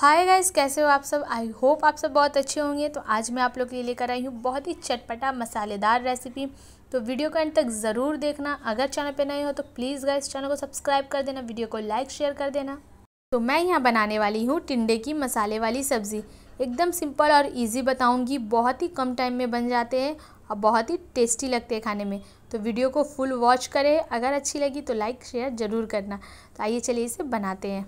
hi guys कैसे हो आप सब आई होप आप सब बहुत अच्छे होंगे तो आज मैं आप लोग के लिए लेकर आई हूँ बहुत ही चटपटा मसालेदार रेसिपी तो वीडियो का अंत तक ज़रूर देखना अगर चैनल पे नए हो तो प्लीज़ गाइस चैनल को सब्सक्राइब कर देना वीडियो को लाइक शेयर कर देना तो मैं यहाँ बनाने वाली हूँ टिंडे की मसाले वाली सब्ज़ी एकदम सिंपल और ईजी बताऊँगी बहुत ही कम टाइम में बन जाते हैं और बहुत ही टेस्टी लगते हैं खाने में तो वीडियो को फुल वॉच करें अगर अच्छी लगी तो लाइक शेयर ज़रूर करना तो आइए चलिए इसे बनाते हैं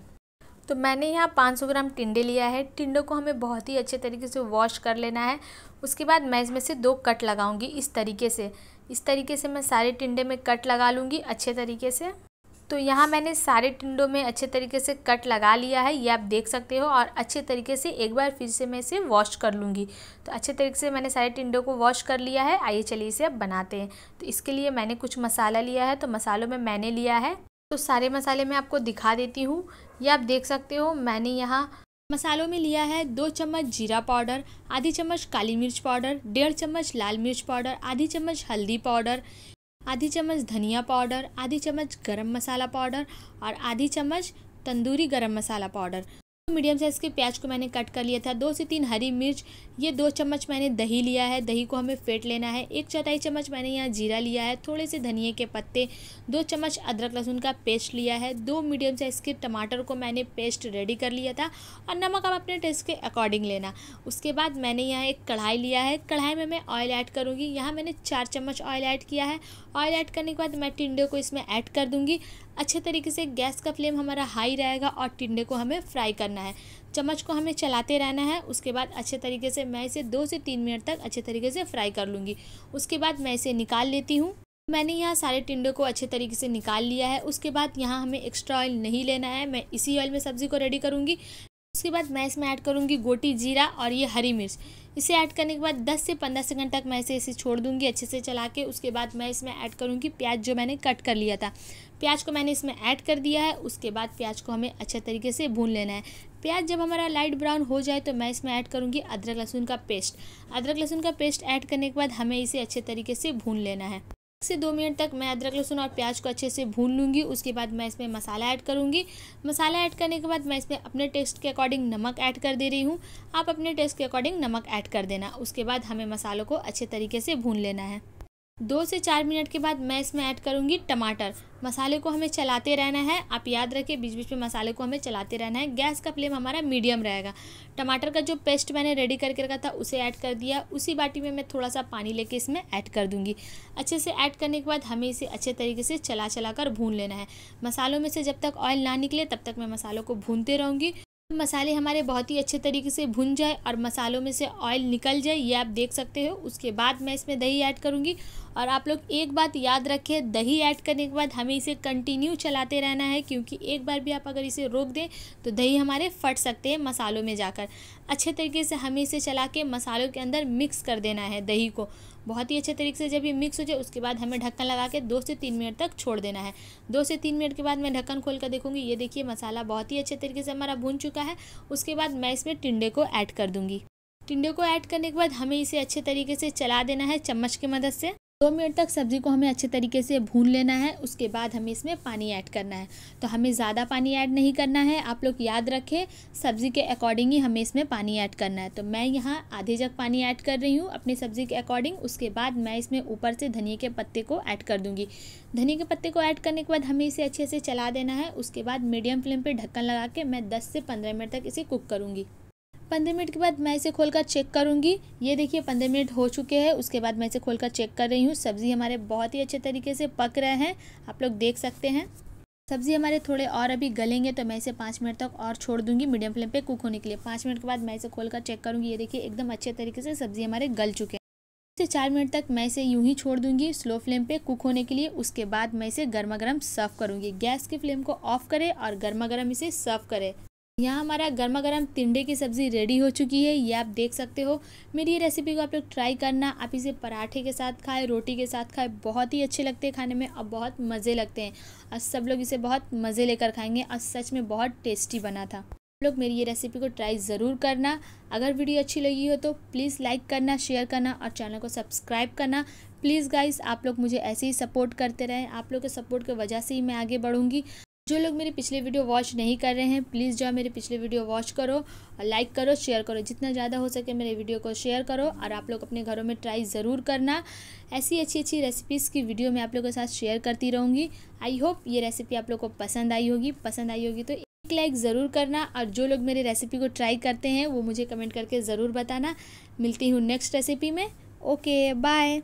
तो मैंने यहाँ 500 ग्राम टिंडे लिया है टिंडों को हमें बहुत ही अच्छे तरीके से वॉश कर लेना है उसके बाद मैं इसमें से दो कट लगाऊंगी इस तरीके से इस तरीके से मैं सारे टिंडे में कट लगा लूँगी अच्छे तरीके से तो यहाँ मैंने सारे टिंडों में अच्छे तरीके से कट लगा लिया है ये आप देख सकते हो और अच्छे तरीके से एक बार फिर से मैं इसे वॉश कर लूँगी तो अच्छे तरीके से मैंने सारे टिंडों को वॉश कर लिया है आइए चलिए इसे अब बनाते हैं तो इसके लिए मैंने कुछ मसाला लिया है तो मसालों में मैंने लिया है तो सारे मसाले मैं आपको दिखा देती हूँ ये आप देख सकते हो मैंने यहाँ मसालों में लिया है दो चम्मच जीरा पाउडर आधी चम्मच काली मिर्च पाउडर डेढ़ चम्मच लाल मिर्च पाउडर आधी चम्मच हल्दी पाउडर आधी चम्मच धनिया पाउडर आधी चम्मच गरम मसाला पाउडर और आधी चम्मच तंदूरी गरम मसाला पाउडर मीडियम साइज़ के प्याज को मैंने कट कर लिया था दो से तीन हरी मिर्च ये दो चम्मच मैंने दही लिया है दही को हमें फेंट लेना है एक चौथाई चम्मच मैंने यहाँ जीरा लिया है थोड़े से धनिए के पत्ते दो चम्मच अदरक लहसुन का पेस्ट लिया है दो मीडियम साइज़ के टमाटर को मैंने पेस्ट रेडी कर लिया था और नमक आप अपने टेस्ट के अकॉर्डिंग लेना उसके बाद मैंने यहाँ एक कढ़ाई लिया है कढ़ाई में मैं ऑयल ऐड करूँगी यहाँ मैंने चार चम्मच ऑयल ऐड किया है ऑयल ऐड करने के बाद मैं टिंडे को इसमें ऐड कर दूँगी अच्छे तरीके से गैस का फ्लेम हमारा हाई रहेगा और टिंडे को हमें फ्राई करना बनाना है चम्मच को हमें चलाते रहना है उसके बाद अच्छे तरीके से मैं इसे दो से तीन मिनट तक अच्छे तरीके से फ्राई कर लूँगी उसके बाद मैं इसे निकाल लेती हूँ मैंने यहाँ सारे टिंडों को अच्छे तरीके से निकाल लिया है उसके बाद यहाँ हमें एक्स्ट्रा ऑयल नहीं लेना है मैं इसी ऑयल में सब्ज़ी को रेडी करूँगी उसके बाद मैं इसमें ऐड करूँगी गोटी जीरा और ये हरी मिर्च इसे ऐड करने के बाद 10 से 15 सेकंड तक मैं इसे इसे छोड़ दूंगी अच्छे से चला के उसके बाद मैं इसमें ऐड करूँगी प्याज जो मैंने कट कर लिया था प्याज को मैंने इसमें ऐड कर दिया है उसके बाद प्याज को हमें अच्छे तरीके से भून लेना है प्याज जब हमारा लाइट ब्राउन हो जाए तो मैं इसमें ऐड करूँगी अदरक लहसुन का पेस्ट अदरक लहसुन का पेस्ट ऐड करने के बाद हमें इसे अच्छे तरीके से भून लेना है से दो मिनट तक मैं अदरक लहसुन और प्याज को अच्छे से भून लूँगी उसके बाद मैं इसमें मसाला ऐड करूँगी मसाला ऐड करने के बाद मैं इसमें अपने टेस्ट के अकॉर्डिंग नमक ऐड कर दे रही हूँ आप अपने टेस्ट के अकॉर्डिंग नमक ऐड कर देना उसके बाद हमें मसालों को अच्छे तरीके से भून लेना है दो से चार मिनट के बाद मैं इसमें ऐड करूँगी टमाटर मसाले को हमें चलाते रहना है आप याद रखें बीच बीच में मसाले को हमें चलाते रहना है गैस का फ्लेम हमारा मीडियम रहेगा टमाटर का जो पेस्ट मैंने रेडी करके रखा था उसे ऐड कर दिया उसी बाटी में मैं थोड़ा सा पानी लेके इसमें ऐड कर दूँगी अच्छे से ऐड करने के बाद हमें इसे अच्छे तरीके से चला चला कर भून लेना है मसालों में से जब तक ऑयल ना निकले तब तक मैं मसालों को भूनते रहूँगी मसाले हमारे बहुत ही अच्छे तरीके से भुन जाए और मसालों में से ऑयल निकल जाए ये आप देख सकते हो उसके बाद मैं इसमें दही ऐड करूँगी और आप लोग एक बात याद रखें दही ऐड करने के बाद हमें इसे कंटिन्यू चलाते रहना है क्योंकि एक बार भी आप अगर इसे रोक दें तो दही हमारे फट सकते हैं मसालों में जाकर अच्छे तरीके से हमें इसे चला के मसालों के अंदर मिक्स कर देना है दही को बहुत ही अच्छे तरीके से जब ये मिक्स हो जाए उसके बाद हमें ढक्कन लगा के दो से तीन मिनट तक छोड़ देना है दो से तीन मिनट के बाद मैं ढक्कन खोल कर देखूँगी ये देखिए मसाला बहुत ही अच्छे तरीके से हमारा भून चुका है उसके बाद मैं इसमें टिंडे को ऐड कर दूँगी टिंडे को ऐड करने के बाद हमें इसे अच्छे तरीके से चला देना है चम्मच की मदद से दो मिनट तक सब्ज़ी को हमें अच्छे तरीके से भून लेना है उसके बाद हमें इसमें पानी ऐड करना है तो हमें ज़्यादा पानी ऐड नहीं करना है आप लोग याद रखें सब्ज़ी के अकॉर्डिंग ही हमें इसमें पानी ऐड करना है तो मैं यहाँ आधे जग पानी ऐड कर रही हूँ अपनी सब्ज़ी के अकॉर्डिंग उसके बाद मैं इसमें ऊपर से धनिए के पत्ते को ऐड कर दूँगी धनिए के पत्ते को ऐड करने के बाद हमें इसे अच्छे से चला देना है उसके बाद मीडियम फ्लेम पर ढक्कन लगा के मैं दस से पंद्रह मिनट तक इसे कुक करूँगी पंद्रह मिनट के बाद मैं इसे खोलकर चेक करूँगी ये देखिए पंद्रह मिनट हो चुके हैं उसके बाद मैं इसे खोलकर चेक कर रही हूँ सब्ज़ी हमारे बहुत ही अच्छे तरीके से पक रहे हैं आप लोग देख सकते हैं सब्ज़ी हमारे थोड़े और अभी गलेंगे तो मैं इसे पाँच मिनट तक और छोड़ दूंगी मीडियम फ्लेम पे कुक होने के लिए पाँच मिनट के बाद मैं इसे खोलकर चेक करूंगी ये देखिए एकदम अच्छे तरीके से सब्ज़ी हमारे गल चुके हैं से चार मिनट तक मैं इसे यूं ही छोड़ दूंगी स्लो फ्लेम पे कुक होने के लिए उसके बाद मैं इसे गर्मा गर्म सर्व करूंगी गैस की फ्लेम को ऑफ करें और गर्मा गर्म इसे सर्व करें यहाँ हमारा गर्मा गर्म तिंडे की सब्ज़ी रेडी हो चुकी है ये आप देख सकते हो मेरी ये रेसिपी को आप लोग ट्राई करना आप इसे पराठे के साथ खाएं रोटी के साथ खाएं बहुत ही अच्छे लगते हैं खाने में और बहुत मज़े लगते हैं और सब लोग इसे बहुत मज़े लेकर खाएंगे और सच में बहुत टेस्टी बना था लोग मेरी ये रेसिपी को ट्राई ज़रूर करना अगर वीडियो अच्छी लगी हो तो प्लीज़ लाइक करना शेयर करना और चैनल को सब्सक्राइब करना प्लीज़ गाइस आप लोग मुझे ऐसे ही सपोर्ट करते रहें आप लोग के सपोर्ट की वजह से ही मैं आगे बढ़ूँगी जो लोग मेरे पिछले वीडियो वॉच नहीं कर रहे हैं प्लीज़ जो मेरे पिछले वीडियो वॉच करो और लाइक करो शेयर करो जितना ज़्यादा हो सके मेरे वीडियो को शेयर करो और आप लोग अपने घरों में ट्राई ज़रूर करना ऐसी अच्छी अच्छी रेसिपीज़ की वीडियो मैं आप लोगों के साथ शेयर करती रहूँगी आई होप ये रेसिपी आप लोग को पसंद आई होगी पसंद आई होगी तो एक लाइक ज़रूर करना और जो लोग मेरी रेसिपी को ट्राई करते हैं वो मुझे कमेंट करके ज़रूर बताना मिलती हूँ नेक्स्ट रेसिपी में ओके बाय